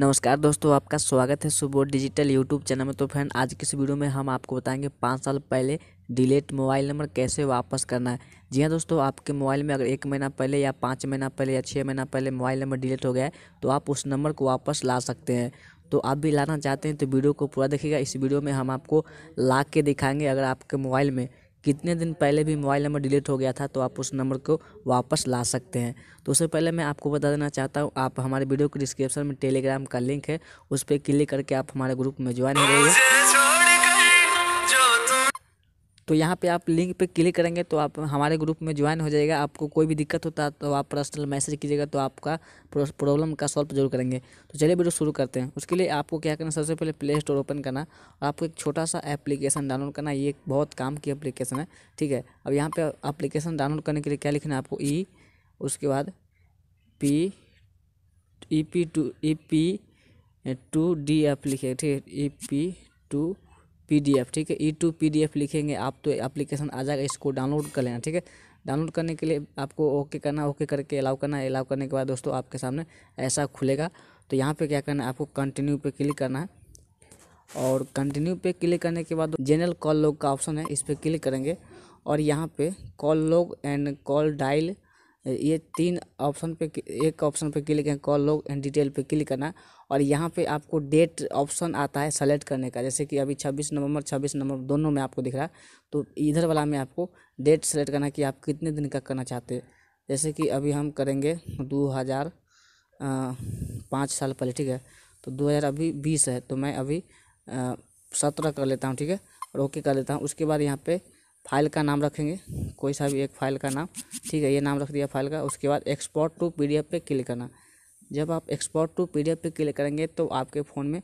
नमस्कार दोस्तों आपका स्वागत है सुबोध डिजिटल यूट्यूब चैनल में तो फ्रेंड आज की इस वीडियो में हम आपको बताएंगे पाँच साल पहले डिलेट मोबाइल नंबर कैसे वापस करना है जी हाँ दोस्तों आपके मोबाइल में अगर एक महीना पहले या पाँच महीना पहले या छः महीना पहले मोबाइल नंबर डिलीट हो गया है तो आप उस नंबर को वापस ला सकते हैं तो आप भी लाना चाहते हैं तो वीडियो को पूरा देखिएगा इस वीडियो में हम आपको ला के दिखाएंगे अगर आपके मोबाइल में कितने दिन पहले भी मोबाइल नंबर डिलीट हो गया था तो आप उस नंबर को वापस ला सकते हैं तो उससे पहले मैं आपको बता देना चाहता हूँ आप हमारे वीडियो के डिस्क्रिप्शन में टेलीग्राम का लिंक है उस पर क्लिक करके आप हमारे ग्रुप में ज्वाइन हो जाइए तो यहाँ पे आप लिंक पे क्लिक करेंगे तो आप हमारे ग्रुप में ज्वाइन हो जाएगा आपको कोई भी दिक्कत होता है तो आप पर्सनल मैसेज कीजिएगा तो आपका प्रॉब्लम का सॉल्व जरूर करेंगे तो चलिए वीडियो शुरू करते हैं उसके लिए आपको क्या करना सबसे पहले प्ले स्टोर ओपन करना और आपको एक छोटा सा एप्लीकेशन डाउनलोड करना ये एक बहुत काम की एप्लीकेशन है ठीक है अब यहाँ पर अप्लीकेशन डाउनलोड करने के लिए क्या लिखना है आपको ई e, उसके बाद P E P two E P two D ठीक है ई पी टू पीडीएफ ठीक है ई टू पी लिखेंगे आप तो एप्लीकेशन आ जाएगा इसको डाउनलोड कर लेना ठीक है डाउनलोड करने के लिए आपको ओके करना ओके करके अलाउ करना है अलाउ करने के बाद दोस्तों आपके सामने ऐसा खुलेगा तो यहाँ पे क्या करना है आपको कंटिन्यू पे क्लिक करना है और कंटिन्यू पे क्लिक करने के बाद जनरल कॉल लॉग का ऑप्शन है इस पर क्लिक करेंगे और यहाँ पे call log and call dial ये तीन ऑप्शन पे एक ऑप्शन पे क्लिक है कॉल लोग एंड डिटेल पे क्लिक करना और यहाँ पे आपको डेट ऑप्शन आता है सेलेक्ट करने का जैसे कि अभी छब्बीस नवंबर छब्बीस नवंबर दोनों में आपको दिख रहा है तो इधर वाला में आपको डेट सेलेक्ट करना कि आप कितने दिन का करना चाहते हैं जैसे कि अभी हम करेंगे दो हज़ार पाँच साल पहले ठीक है तो दो हज़ार अभी बीस है तो मैं अभी सत्रह कर लेता हूँ ठीक है और ओके कर लेता हूँ उसके बाद यहाँ पर फाइल का नाम रखेंगे कोई सा भी एक फाइल का नाम ठीक है ये नाम रख दिया फाइल का उसके बाद एक्सपोर्ट टू पीडीएफ पे क्लिक करना जब आप एक्सपोर्ट टू पीडीएफ पे क्लिक करेंगे तो आपके फ़ोन में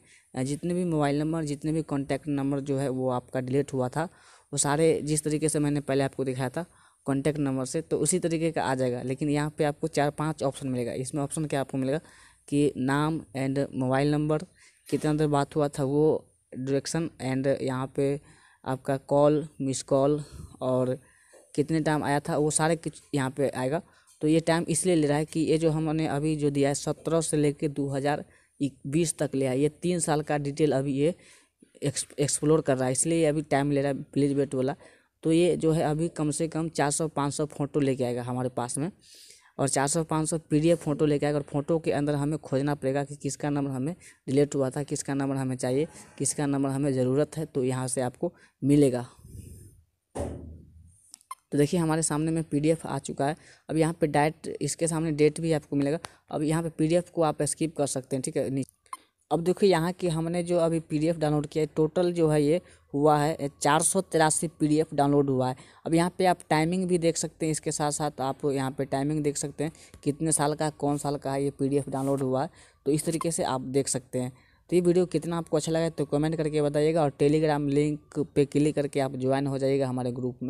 जितने भी मोबाइल नंबर जितने भी कॉन्टैक्ट नंबर जो है वो आपका डिलीट हुआ था वो सारे जिस तरीके से मैंने पहले आपको दिखाया था कॉन्टैक्ट नंबर से तो उसी तरीके का आ जाएगा लेकिन यहाँ पे आपको चार पांच ऑप्शन मिलेगा इसमें ऑप्शन क्या आपको मिलेगा कि नाम एंड मोबाइल नंबर कितना देर बात हुआ था वो डायरेक्शन एंड यहाँ पे आपका कॉल मिस कॉल और कितने टाइम आया था वो सारे कुछ यहाँ पे आएगा तो ये टाइम इसलिए ले रहा है कि ये जो हमने अभी जो दिया है सत्रह से लेके दो हज़ार बीस तक लिया है ये तीन साल का डिटेल अभी ये एक्सप्लोर कर रहा है इसलिए ये अभी टाइम ले रहा है प्लीज वेट वाला तो ये जो है अभी कम से कम चार सौ पाँच सौ फोटो लेके आएगा हमारे पास में और चार सौ पाँच सौ पी डी फोटो लेके आएगा और फोटो के अंदर हमें खोजना पड़ेगा कि किसका नंबर हमें डिलेट हुआ था किसका नंबर हमें चाहिए किसका नंबर हमें ज़रूरत है तो यहाँ से आपको मिलेगा तो देखिए हमारे सामने में पीडीएफ आ चुका है अब यहाँ पे डाइट इसके सामने डेट भी आपको मिलेगा अब यहाँ पे पीडीएफ को आप स्किप कर सकते हैं ठीक है अब देखो यहाँ की हमने जो अभी पीडीएफ डाउनलोड किया है टोटल जो है ये हुआ है चार सौ तिरासी पी डाउनलोड हुआ है अब यहाँ पे आप टाइमिंग भी देख सकते हैं इसके साथ साथ आप यहाँ पे टाइमिंग देख सकते हैं कितने साल का कौन साल का है ये पी डाउनलोड हुआ है तो इस तरीके से आप देख सकते हैं तो ये वीडियो कितना आपको अच्छा लगा तो कमेंट करके बताइएगा और टेलीग्राम लिंक पर क्लिक करके आप ज्वाइन हो जाइएगा हमारे ग्रुप में